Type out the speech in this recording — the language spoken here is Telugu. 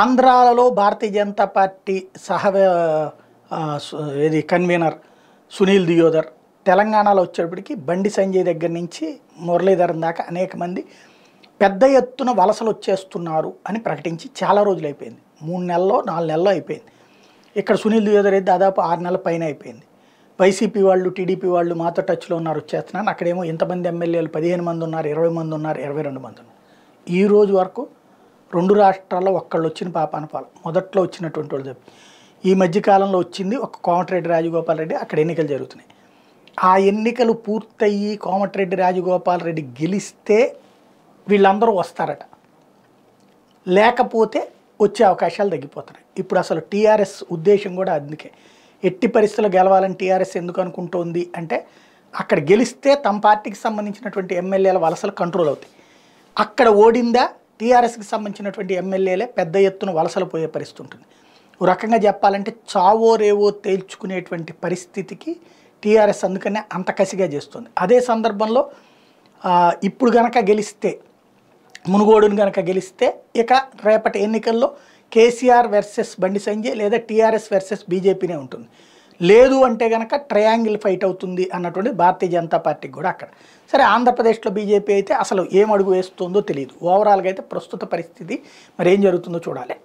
ఆంధ్రాలలో భారతీయ జనతా పార్టీ సహ ఏది కన్వీనర్ సునీల్ దియోదర్ తెలంగాణలో వచ్చేటప్పటికి బండి సంజయ్ దగ్గర నుంచి మురళీధరన్ దాకా అనేక మంది పెద్ద ఎత్తున వలసలు వచ్చేస్తున్నారు అని ప్రకటించి చాలా రోజులు అయిపోయింది మూడు నెలల్లో నాలుగు నెలల్లో అయిపోయింది ఇక్కడ సునీల్ దియోదర్ అయితే దాదాపు ఆరు నెలల పైన అయిపోయింది వైసీపీ వాళ్ళు టీడీపీ వాళ్ళు మాతో టచ్లో ఉన్నారు వచ్చేస్తున్నారు అక్కడేమో ఇంతమంది ఎమ్మెల్యేలు పదిహేను మంది ఉన్నారు ఇరవై మంది ఉన్నారు ఇరవై రెండు మంది ఉన్నారు ఈ రోజు వరకు రెండు రాష్ట్రాల్లో ఒక్కళ్ళు వచ్చిన పాపాన పాలు మొదట్లో వచ్చినటువంటి వాళ్ళు చెప్పి ఈ మధ్యకాలంలో వచ్చింది ఒక కోమటిరెడ్డి రాజగోపాల్ రెడ్డి అక్కడ ఎన్నికలు జరుగుతున్నాయి ఆ ఎన్నికలు పూర్తయ్యి కోమటిరెడ్డి రాజగోపాల్ రెడ్డి గెలిస్తే వీళ్ళందరూ వస్తారట లేకపోతే వచ్చే అవకాశాలు తగ్గిపోతున్నాయి ఇప్పుడు అసలు టీఆర్ఎస్ ఉద్దేశం కూడా అందుకే ఎట్టి పరిస్థితులు గెలవాలని టీఆర్ఎస్ ఎందుకు అనుకుంటోంది అంటే అక్కడ గెలిస్తే తమ పార్టీకి సంబంధించినటువంటి ఎమ్మెల్యేల వలసలు కంట్రోల్ అవుతాయి అక్కడ ఓడిందా టీఆర్ఎస్కి సంబంధించినటువంటి ఎమ్మెల్యేలే పెద్ద ఎత్తున వలసలు పోయే పరిస్థితి ఉంటుంది ఓ రకంగా చెప్పాలంటే చావో రేవో తేల్చుకునేటువంటి పరిస్థితికి టీఆర్ఎస్ అందుకనే అంత కసిగా చేస్తుంది అదే సందర్భంలో ఇప్పుడు గనక గెలిస్తే మునుగోడును గనక గెలిస్తే ఇక రేపటి ఎన్నికల్లో కేసీఆర్ వెర్సెస్ బండి సంజయ్ లేదా టీఆర్ఎస్ వెర్సెస్ బీజేపీనే ఉంటుంది లేదు అంటే కనుక ట్రయాంగిల్ ఫైట్ అవుతుంది అన్నటువంటి భారతీయ జనతా పార్టీకి కూడా అక్కడ సరే ఆంధ్రప్రదేశ్లో బీజేపీ అయితే అసలు ఏం అడుగు వేస్తుందో తెలియదు ఓవరాల్గా అయితే ప్రస్తుత పరిస్థితి మరి ఏం జరుగుతుందో చూడాలి